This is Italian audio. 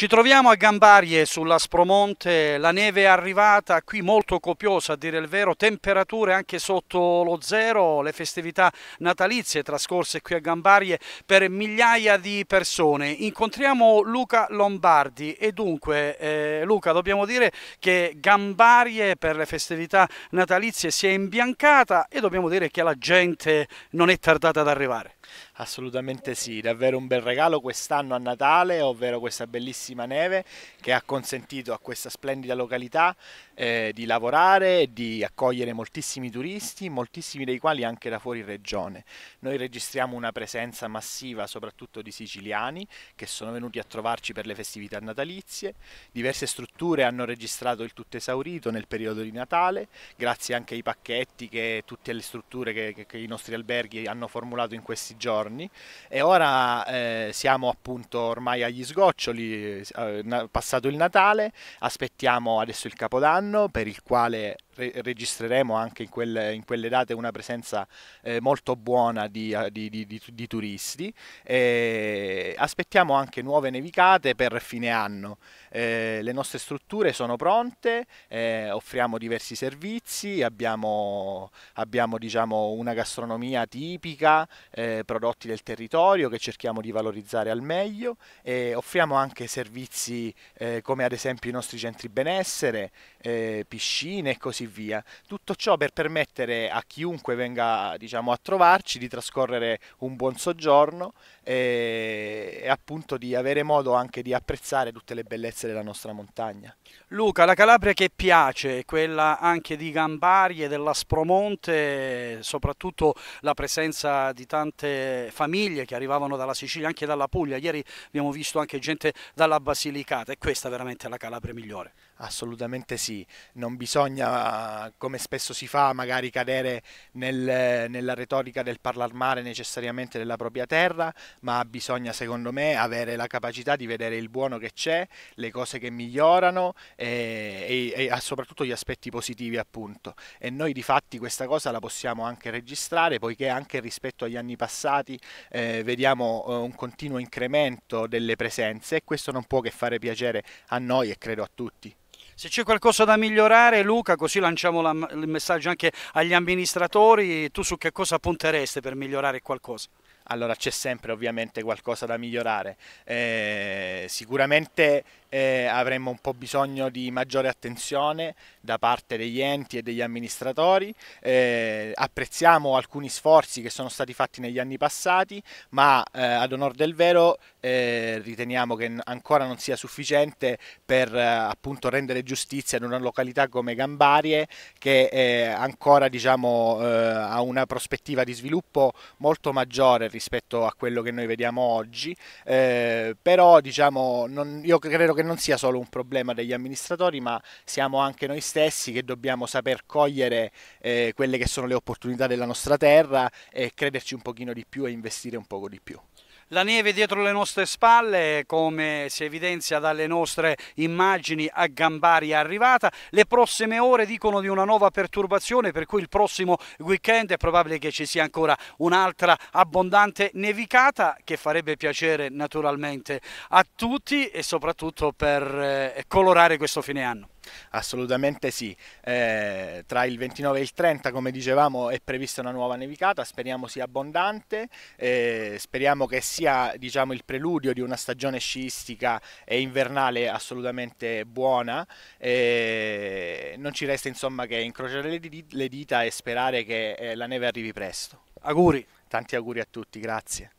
Ci troviamo a Gambarie sull'Aspromonte, la neve è arrivata qui molto copiosa a dire il vero, temperature anche sotto lo zero, le festività natalizie trascorse qui a Gambarie per migliaia di persone. Incontriamo Luca Lombardi e dunque eh, Luca dobbiamo dire che Gambarie per le festività natalizie si è imbiancata e dobbiamo dire che la gente non è tardata ad arrivare. Assolutamente sì, davvero un bel regalo quest'anno a Natale, ovvero questa bellissima neve che ha consentito a questa splendida località eh, di lavorare e di accogliere moltissimi turisti, moltissimi dei quali anche da fuori regione. Noi registriamo una presenza massiva soprattutto di siciliani che sono venuti a trovarci per le festività natalizie, diverse strutture hanno registrato il tutto esaurito nel periodo di Natale, grazie anche ai pacchetti che tutte le strutture che, che, che i nostri alberghi hanno formulato in questi giorni giorni e ora eh, siamo appunto ormai agli sgoccioli, eh, passato il Natale, aspettiamo adesso il Capodanno per il quale re registreremo anche in, quel, in, quelle date una presenza eh, molto buona eh, di, di, di, di turisti. E aspettiamo anche nuove nevicate per fine anno. Eh, le nostre strutture sono pronte, eh, offriamo diversi servizi, abbiamo, abbiamo diciamo, una gastronomia tipica, eh, prodotti del territorio che cerchiamo di valorizzare al meglio e offriamo anche servizi eh, come ad esempio i nostri centri benessere, piscine e così via via. Tutto ciò per permettere a chiunque venga diciamo, a trovarci di trascorrere un buon soggiorno e, e appunto di avere modo anche di apprezzare tutte le bellezze della nostra montagna. Luca, la Calabria che piace, quella anche di Gambari e dell'Aspromonte, soprattutto la presenza di tante famiglie che arrivavano dalla Sicilia, anche dalla Puglia, ieri abbiamo visto anche gente dalla Basilicata è questa veramente la Calabria migliore. Assolutamente sì, non bisogna come spesso si fa magari cadere nel, nella retorica del parlar male necessariamente della propria terra, ma bisogna secondo me avere la capacità di vedere il buono che c'è, le cose che migliorano eh, e, e, e soprattutto gli aspetti positivi appunto. E noi di fatti questa cosa la possiamo anche registrare poiché anche rispetto agli anni passati eh, vediamo eh, un continuo incremento delle presenze e questo non può che fare piacere a noi e credo a tutti. Se c'è qualcosa da migliorare, Luca, così lanciamo la, il messaggio anche agli amministratori, tu su che cosa punteresti per migliorare qualcosa? allora c'è sempre ovviamente qualcosa da migliorare. Eh, sicuramente eh, avremmo un po' bisogno di maggiore attenzione da parte degli enti e degli amministratori. Eh, apprezziamo alcuni sforzi che sono stati fatti negli anni passati, ma eh, ad onor del vero eh, riteniamo che ancora non sia sufficiente per eh, appunto rendere giustizia ad una località come Gambarie che ancora diciamo, eh, ha una prospettiva di sviluppo molto maggiore rispetto a quello che noi vediamo oggi. Eh, però diciamo, non, io credo che che non sia solo un problema degli amministratori, ma siamo anche noi stessi che dobbiamo saper cogliere eh, quelle che sono le opportunità della nostra terra e crederci un pochino di più e investire un poco di più. La neve dietro le nostre spalle, come si evidenzia dalle nostre immagini, a Gambari arrivata. Le prossime ore dicono di una nuova perturbazione, per cui il prossimo weekend è probabile che ci sia ancora un'altra abbondante nevicata che farebbe piacere naturalmente a tutti e soprattutto per eh, colorare questo fine anno. Assolutamente sì. Eh, tra il 29 e il 30, come dicevamo, è prevista una nuova nevicata, speriamo sia abbondante, eh, speriamo che sia diciamo, il preludio di una stagione sciistica e invernale assolutamente buona. Eh, non ci resta insomma che incrociare le dita e sperare che eh, la neve arrivi presto. Auguri. Tanti auguri a tutti, grazie.